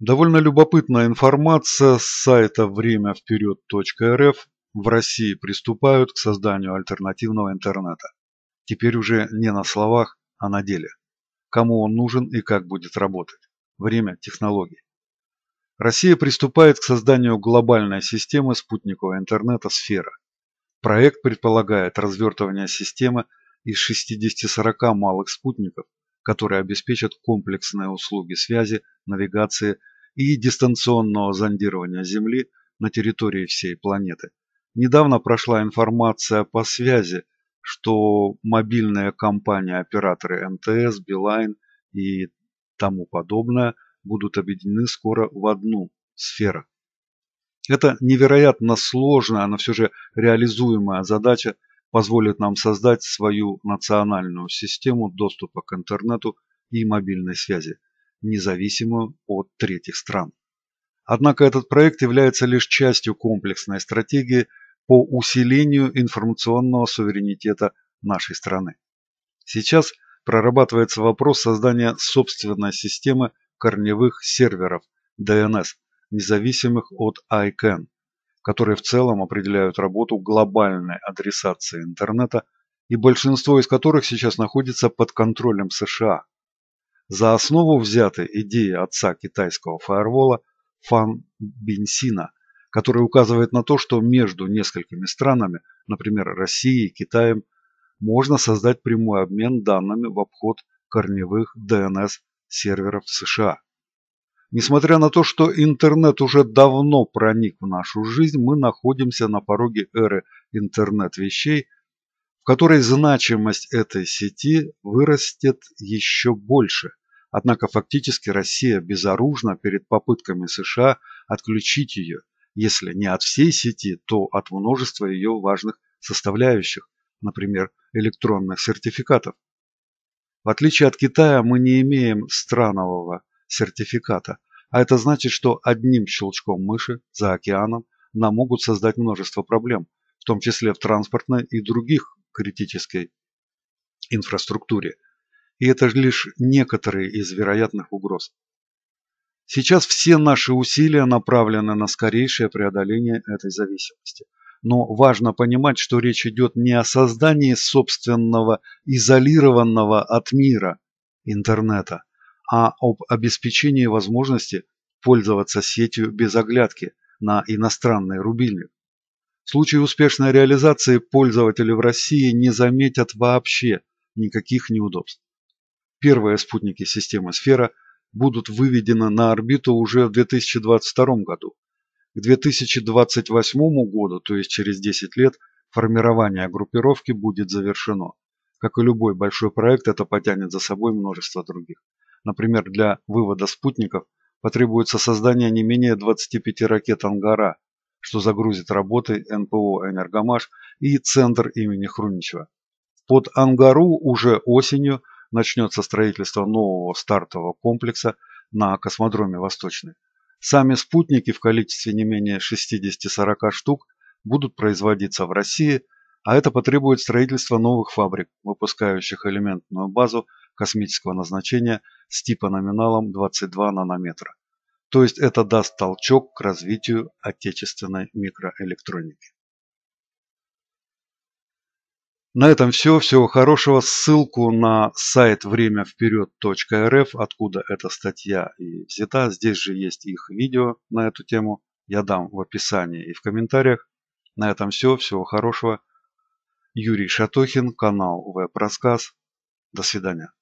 Довольно любопытная информация с сайта времявперед.рф в России приступают к созданию альтернативного интернета. Теперь уже не на словах, а на деле. Кому он нужен и как будет работать. Время технологий. Россия приступает к созданию глобальной системы спутникового интернета «Сфера». Проект предполагает развертывание системы из 60-40 малых спутников которые обеспечат комплексные услуги связи, навигации и дистанционного зондирования Земли на территории всей планеты. Недавно прошла информация по связи, что мобильные компании-операторы МТС, Билайн и тому подобное будут объединены скоро в одну сферу. Это невероятно сложная, но все же реализуемая задача позволит нам создать свою национальную систему доступа к интернету и мобильной связи, независимую от третьих стран. Однако этот проект является лишь частью комплексной стратегии по усилению информационного суверенитета нашей страны. Сейчас прорабатывается вопрос создания собственной системы корневых серверов DNS, независимых от ICANN, которые в целом определяют работу глобальной адресации интернета и большинство из которых сейчас находится под контролем США. За основу взяты идеи отца китайского фаервола Фан Бенсина, который указывает на то, что между несколькими странами, например, Россией и Китаем, можно создать прямой обмен данными в обход корневых DNS-серверов США. Несмотря на то, что интернет уже давно проник в нашу жизнь, мы находимся на пороге эры интернет-вещей, в которой значимость этой сети вырастет еще больше. Однако фактически Россия безоружна перед попытками США отключить ее, если не от всей сети, то от множества ее важных составляющих, например, электронных сертификатов. В отличие от Китая, мы не имеем странового сертификата. А это значит, что одним щелчком мыши за океаном нам могут создать множество проблем, в том числе в транспортной и других критической инфраструктуре. И это лишь некоторые из вероятных угроз. Сейчас все наши усилия направлены на скорейшее преодоление этой зависимости. Но важно понимать, что речь идет не о создании собственного изолированного от мира интернета, а об обеспечении возможности пользоваться сетью без оглядки на иностранный рубильник. В случае успешной реализации пользователи в России не заметят вообще никаких неудобств. Первые спутники системы «Сфера» будут выведены на орбиту уже в 2022 году. К 2028 году, то есть через 10 лет, формирование группировки будет завершено. Как и любой большой проект, это потянет за собой множество других например, для вывода спутников, потребуется создание не менее 25 ракет «Ангара», что загрузит работы НПО «Энергомаш» и центр имени Хруничева. Под «Ангару» уже осенью начнется строительство нового стартового комплекса на космодроме «Восточный». Сами спутники в количестве не менее 60-40 штук будут производиться в России, а это потребует строительства новых фабрик, выпускающих элементную базу космического назначения с типа номиналом 22 нанометра. То есть это даст толчок к развитию отечественной микроэлектроники. На этом все. Всего хорошего. Ссылку на сайт времявперед.рф, откуда эта статья и взята. Здесь же есть их видео на эту тему. Я дам в описании и в комментариях. На этом все. Всего хорошего. Юрий Шатохин, канал Веб Рассказ. До свидания.